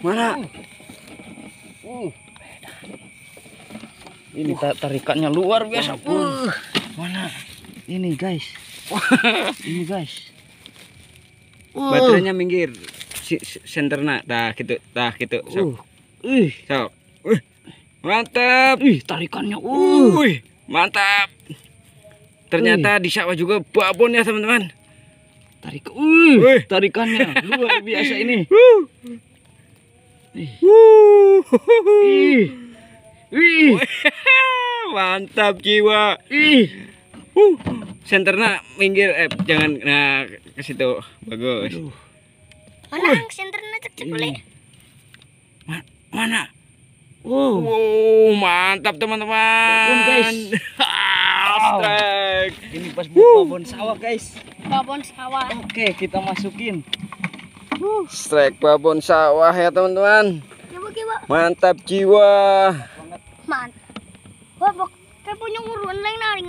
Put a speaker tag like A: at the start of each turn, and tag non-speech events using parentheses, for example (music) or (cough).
A: Mana? Uh. Ini uh. tarikannya luar biasa. Uh. Mana? Ini guys. (laughs) ini guys. Uh. Baterainya
B: minggir. Si,
C: nak Dah gitu, dah gitu. Uh. so. Uh.
D: Mantap. uh. tarikannya. Uh. uh.
C: Mantap. Ternyata uh. di sawah juga
E: babon ya, teman-teman.
F: Tarik. Uh. Tarikannya luar biasa ini. (laughs) Ih. Ih. (laughs)
E: Mantap jiwa. Ih. Uh. Senternya minggir eh jangan nah ke situ. Bagus. Aduh. Mana senternya cek-cek boleh? Ma
D: mana? Wow. wow, mantap teman-teman.
F: guys. (laughs)
D: Ini pas buka wow. sawah, guys. Babon sawah. Oke, kita masukin. Uh, strike
G: babon sawah ya teman-teman. Mantap jiwa.
B: Mantap. kayak punya lain